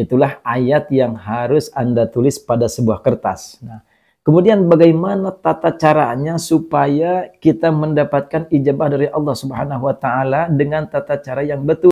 Itulah ayat yang harus Anda tulis pada sebuah kertas. Nah, kemudian bagaimana tata caranya supaya kita mendapatkan ijabah dari Allah Subhanahu wa taala dengan tata cara yang betul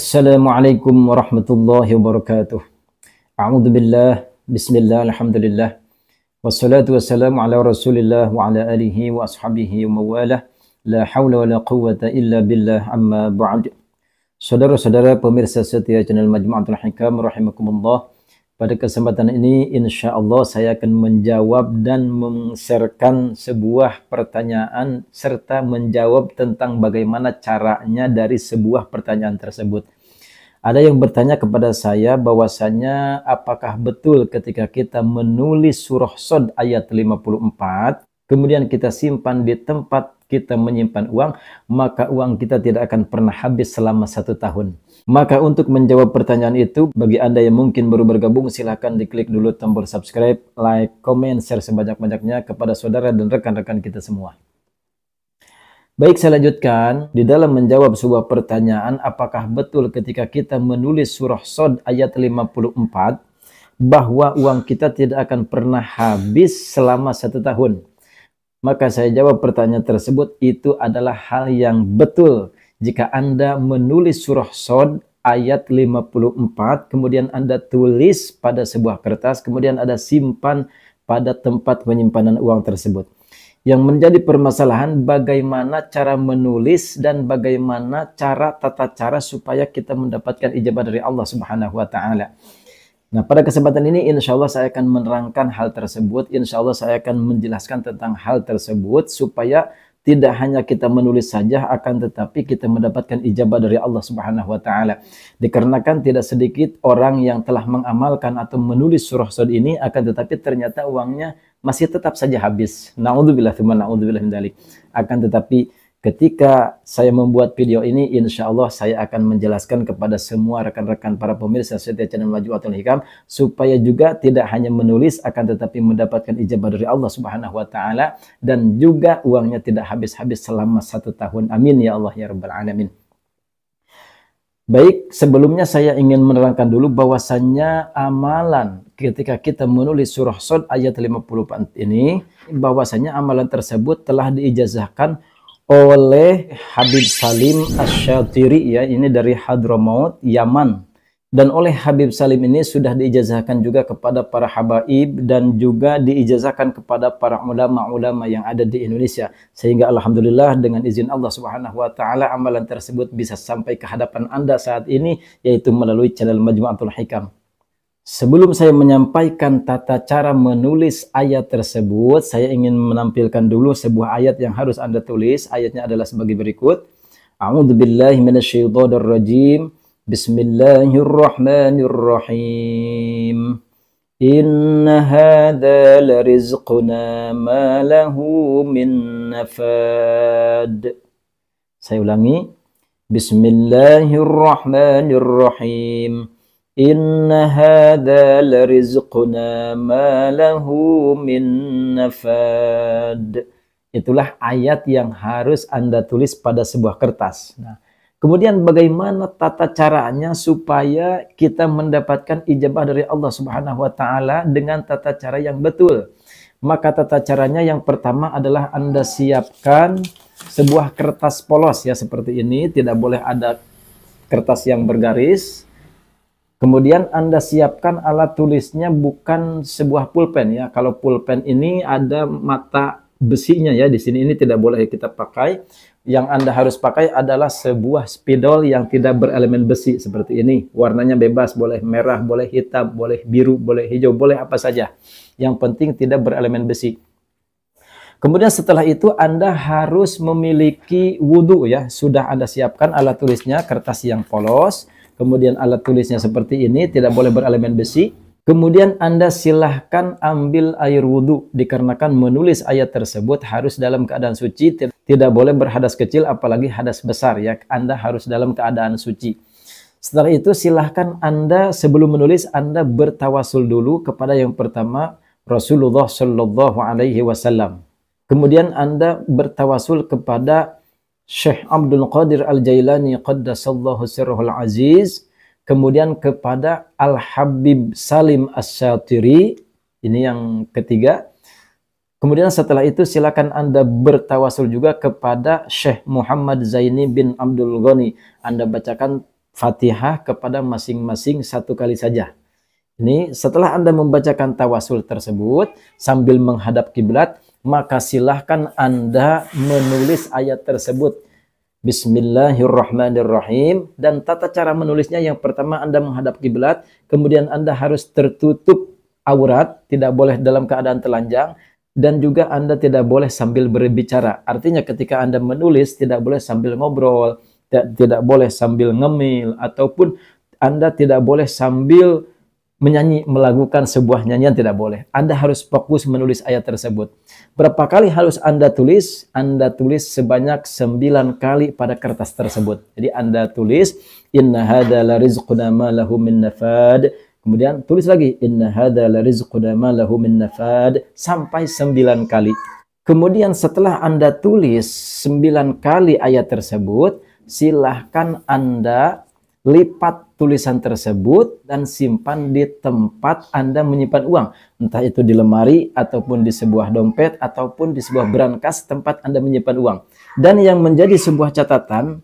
السلام عليكم ورحمة الله وبركاته أعوذ بالله بسم الله الحمد لله والصلاة والسلام على رسول الله وعلى آله وأصحابه ومواله لا حول ولا قوة إلا بالله أما بعد Saudara-saudara pemirsa setia channel Majma'atul Hikam Rahimakumullah Allah Pada kesempatan ini, insya Allah saya akan menjawab dan mengserkan sebuah pertanyaan serta menjawab tentang bagaimana caranya dari sebuah pertanyaan tersebut. Ada yang bertanya kepada saya bahwasanya apakah betul ketika kita menulis surah Sod ayat 54, kemudian kita simpan di tempat kita menyimpan uang, maka uang kita tidak akan pernah habis selama satu tahun. Maka untuk menjawab pertanyaan itu, bagi Anda yang mungkin baru bergabung, silahkan diklik dulu tombol subscribe, like, comment, share sebanyak-banyaknya kepada saudara dan rekan-rekan kita semua. Baik, saya lanjutkan. Di dalam menjawab sebuah pertanyaan, apakah betul ketika kita menulis surah Sod ayat 54, bahwa uang kita tidak akan pernah habis selama satu tahun? Maka saya jawab pertanyaan tersebut, itu adalah hal yang betul. Jika Anda menulis surah sod ayat 54, kemudian Anda tulis pada sebuah kertas, kemudian ada simpan pada tempat penyimpanan uang tersebut. Yang menjadi permasalahan bagaimana cara menulis dan bagaimana cara tata cara supaya kita mendapatkan ijabah dari Allah Subhanahu wa taala. Nah, pada kesempatan ini insya Allah saya akan menerangkan hal tersebut. Insya Allah saya akan menjelaskan tentang hal tersebut supaya tidak hanya kita menulis saja akan tetapi kita mendapatkan ijabah dari Allah Subhanahu wa taala. Dikarenakan tidak sedikit orang yang telah mengamalkan atau menulis surah sod ini akan tetapi ternyata uangnya masih tetap saja habis. Nauzubillah tsumma nauzubillah Akan tetapi Ketika saya membuat video ini, insya Allah saya akan menjelaskan kepada semua rekan-rekan para pemirsa setia channel Maju Atul Hikam, supaya juga tidak hanya menulis, akan tetapi mendapatkan ijabah dari Allah Subhanahu Wa Taala dan juga uangnya tidak habis-habis selama satu tahun. Amin ya Allah ya Rabbal Alamin. Baik, sebelumnya saya ingin menerangkan dulu bahwasannya amalan ketika kita menulis surah Sod ayat 54 ini, bahwasannya amalan tersebut telah diijazahkan oleh Habib Salim asy ya ini dari Hadramaut Yaman dan oleh Habib Salim ini sudah diijazahkan juga kepada para habaib dan juga diijazahkan kepada para ulama-ulama yang ada di Indonesia sehingga alhamdulillah dengan izin Allah Subhanahu wa taala amalan tersebut bisa sampai ke hadapan Anda saat ini yaitu melalui channel Majmu'atul Hikam Sebelum saya menyampaikan tata cara menulis ayat tersebut, saya ingin menampilkan dulu sebuah ayat yang harus Anda tulis. Ayatnya adalah sebagai berikut. A'udzu billahi minasyaitonir rajim. Bismillahirrahmanirrahim. Inna hadza larizquna ma lahu min nafad. Saya ulangi. Bismillahirrahmanirrahim. إن هذا لرزقنا ما له من نفاد Itulah ayat yang harus Anda tulis pada sebuah kertas. Nah, kemudian bagaimana tata caranya supaya kita mendapatkan ijabah dari Allah Subhanahu wa taala dengan tata cara yang betul? Maka tata caranya yang pertama adalah Anda siapkan sebuah kertas polos ya seperti ini, tidak boleh ada kertas yang bergaris, Kemudian Anda siapkan alat tulisnya bukan sebuah pulpen ya. Kalau pulpen ini ada mata besinya ya. Di sini ini tidak boleh kita pakai. Yang Anda harus pakai adalah sebuah spidol yang tidak berelemen besi seperti ini. Warnanya bebas, boleh merah, boleh hitam, boleh biru, boleh hijau, boleh apa saja. Yang penting tidak berelemen besi. Kemudian setelah itu Anda harus memiliki wudhu ya. Sudah Anda siapkan alat tulisnya, kertas yang polos kemudian alat tulisnya seperti ini, tidak boleh berelemen besi. Kemudian Anda silahkan ambil air wudhu, dikarenakan menulis ayat tersebut harus dalam keadaan suci, tidak boleh berhadas kecil apalagi hadas besar ya, Anda harus dalam keadaan suci. Setelah itu silahkan Anda sebelum menulis Anda bertawasul dulu kepada yang pertama Rasulullah Shallallahu Alaihi Wasallam. Kemudian Anda bertawasul kepada Syekh Abdul Qadir Al-Jailani qaddasallahu sirrahul aziz kemudian kepada Al-Habib Salim as satiri ini yang ketiga kemudian setelah itu silakan Anda bertawasul juga kepada Syekh Muhammad Zaini bin Abdul Ghani Anda bacakan Fatihah kepada masing-masing satu kali saja ini setelah Anda membacakan tawasul tersebut sambil menghadap kiblat maka silahkan Anda menulis ayat tersebut. Bismillahirrahmanirrahim. Dan tata cara menulisnya yang pertama Anda menghadap kiblat, kemudian Anda harus tertutup aurat, tidak boleh dalam keadaan telanjang, dan juga Anda tidak boleh sambil berbicara. Artinya ketika Anda menulis tidak boleh sambil ngobrol, tidak boleh sambil ngemil, ataupun Anda tidak boleh sambil menyanyi, melakukan sebuah nyanyian tidak boleh. Anda harus fokus menulis ayat tersebut. Berapa kali harus Anda tulis? Anda tulis sebanyak 9 kali pada kertas tersebut. Jadi Anda tulis, Inna hadha la rizquna ma lahu min nafad. Kemudian tulis lagi, Inna hadha la rizquna ma lahu min nafad. Sampai 9 kali. Kemudian setelah Anda tulis 9 kali ayat tersebut, silahkan Anda lipat tulisan tersebut dan simpan di tempat Anda menyimpan uang. Entah itu di lemari, ataupun di sebuah dompet, ataupun di sebuah berangkas tempat Anda menyimpan uang. Dan yang menjadi sebuah catatan,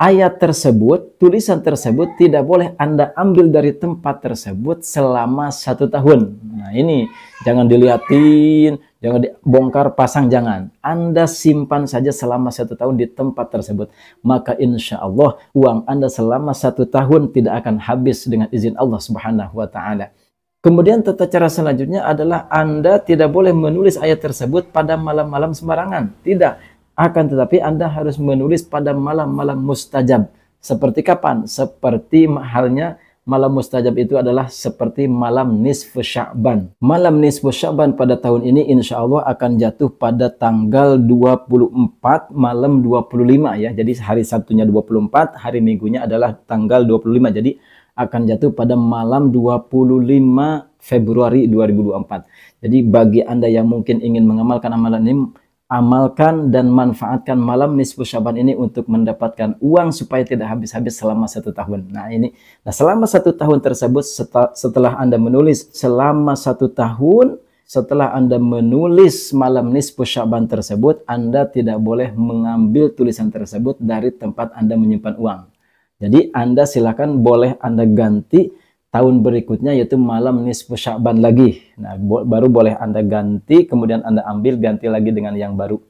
ayat tersebut, tulisan tersebut tidak boleh Anda ambil dari tempat tersebut selama satu tahun. Nah ini jangan dilihatin, Jangan dibongkar pasang jangan. Anda simpan saja selama satu tahun di tempat tersebut. Maka insya Allah uang Anda selama satu tahun tidak akan habis dengan izin Allah Subhanahu Wa Taala. Kemudian tata cara selanjutnya adalah Anda tidak boleh menulis ayat tersebut pada malam-malam sembarangan. Tidak. Akan tetapi Anda harus menulis pada malam-malam mustajab. Seperti kapan? Seperti halnya Malam mustajab itu adalah seperti malam nisfu Sya'ban. Malam nisfu Sya'ban pada tahun ini insya Allah akan jatuh pada tanggal 24 malam 25 ya. Jadi hari Sabtunya 24, hari Minggunya adalah tanggal 25. Jadi akan jatuh pada malam 25 Februari 2024. Jadi bagi Anda yang mungkin ingin mengamalkan amalan ini amalkan dan manfaatkan malam nisfu syaban ini untuk mendapatkan uang supaya tidak habis-habis selama satu tahun. Nah ini, nah selama satu tahun tersebut setelah Anda menulis selama satu tahun setelah Anda menulis malam nisfu syaban tersebut, Anda tidak boleh mengambil tulisan tersebut dari tempat Anda menyimpan uang. Jadi Anda silakan boleh Anda ganti tahun berikutnya yaitu malam nisfu Sya'ban lagi. Nah, bo baru boleh Anda ganti, kemudian Anda ambil ganti lagi dengan yang baru.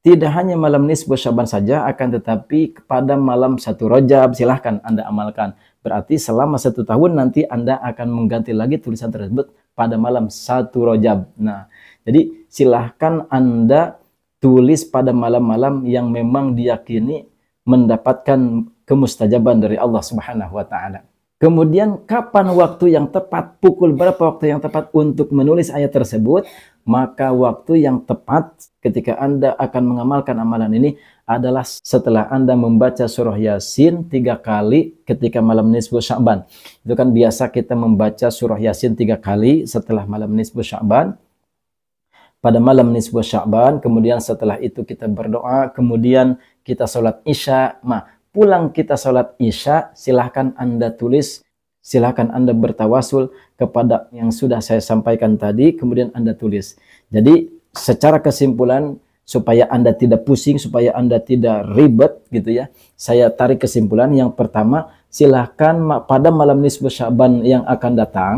Tidak hanya malam nisfu Sya'ban saja, akan tetapi kepada malam satu rojab silahkan Anda amalkan. Berarti selama satu tahun nanti Anda akan mengganti lagi tulisan tersebut pada malam satu rojab. Nah, jadi silahkan Anda tulis pada malam-malam yang memang diyakini mendapatkan kemustajaban dari Allah Subhanahu wa taala. Kemudian kapan waktu yang tepat, pukul berapa waktu yang tepat untuk menulis ayat tersebut, maka waktu yang tepat ketika Anda akan mengamalkan amalan ini adalah setelah Anda membaca surah Yasin tiga kali ketika malam nisbu Sya'ban. Itu kan biasa kita membaca surah Yasin tiga kali setelah malam nisbu Sya'ban. Pada malam nisbu Sya'ban, kemudian setelah itu kita berdoa, kemudian kita sholat isya. Nah, pulang kita sholat isya, silahkan Anda tulis, silahkan Anda bertawasul kepada yang sudah saya sampaikan tadi, kemudian Anda tulis. Jadi secara kesimpulan, supaya Anda tidak pusing, supaya Anda tidak ribet gitu ya, saya tarik kesimpulan yang pertama, silahkan pada malam nisbu syaban yang akan datang,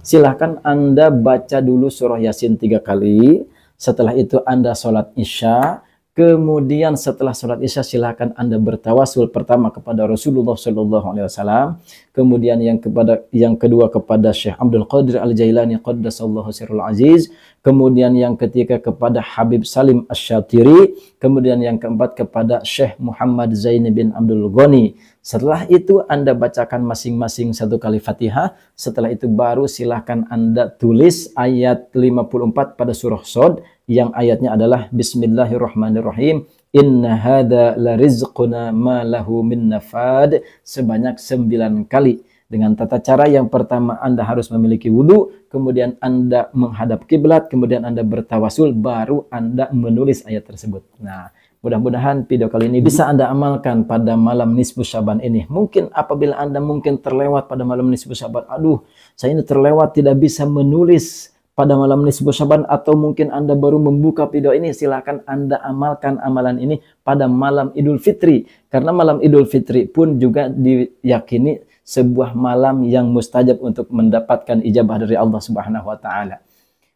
silahkan Anda baca dulu surah Yasin tiga kali, setelah itu Anda sholat isya, Kemudian setelah salat Isya silakan Anda bertawasul pertama kepada Rasulullah sallallahu alaihi wasallam, kemudian yang kepada yang kedua kepada Syekh Abdul Qadir Al-Jailani qaddasallahu sirrul aziz, kemudian yang ketiga kepada Habib Salim Asyatiri, kemudian yang keempat kepada Syekh Muhammad Zaini bin Abdul Ghani. Setelah itu Anda bacakan masing-masing satu kali Fatihah, setelah itu baru silahkan Anda tulis ayat 54 pada surah Sod yang ayatnya adalah Bismillahirrahmanirrahim. Inna hada la rizquna ma lahu min nafad sebanyak sembilan kali. Dengan tata cara yang pertama Anda harus memiliki wudhu, kemudian Anda menghadap kiblat, kemudian Anda bertawasul, baru Anda menulis ayat tersebut. Nah, mudah-mudahan video kali ini bisa Anda amalkan pada malam nisfu syaban ini. Mungkin apabila Anda mungkin terlewat pada malam nisfu syaban, aduh, saya ini terlewat tidak bisa menulis pada malam nisfu syaban atau mungkin Anda baru membuka video ini silahkan Anda amalkan amalan ini pada malam Idul Fitri karena malam Idul Fitri pun juga diyakini sebuah malam yang mustajab untuk mendapatkan ijabah dari Allah Subhanahu wa taala.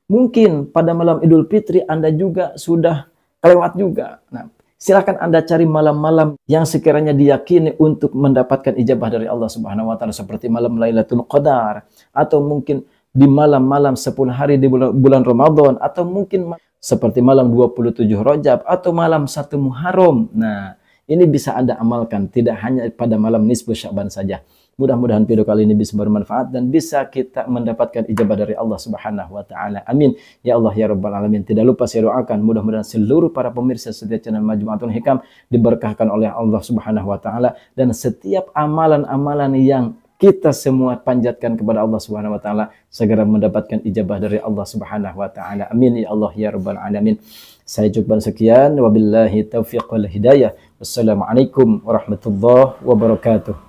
Mungkin pada malam Idul Fitri Anda juga sudah kelewat juga. Nah, silakan Anda cari malam-malam yang sekiranya diyakini untuk mendapatkan ijabah dari Allah Subhanahu wa taala seperti malam Lailatul Qadar atau mungkin di malam-malam 10 hari di bulan, Ramadan atau mungkin seperti malam 27 Rojab atau malam 1 Muharram. Nah, ini bisa Anda amalkan, tidak hanya pada malam nisfu Syaban saja. Mudah-mudahan video kali ini bisa bermanfaat dan bisa kita mendapatkan ijabah dari Allah Subhanahu wa taala. Amin. Ya Allah ya Rabbal alamin. Tidak lupa saya doakan mudah-mudahan seluruh para pemirsa setiap channel Majmuatul Hikam diberkahkan oleh Allah Subhanahu wa taala dan setiap amalan-amalan yang kita semua panjatkan kepada Allah Subhanahu wa taala segera mendapatkan ijabah dari Allah Subhanahu wa taala. Amin ya Allah ya rabbal alamin. Saya cukupkan sekian wabillahi taufiq wal hidayah. Wassalamualaikum warahmatullahi wabarakatuh.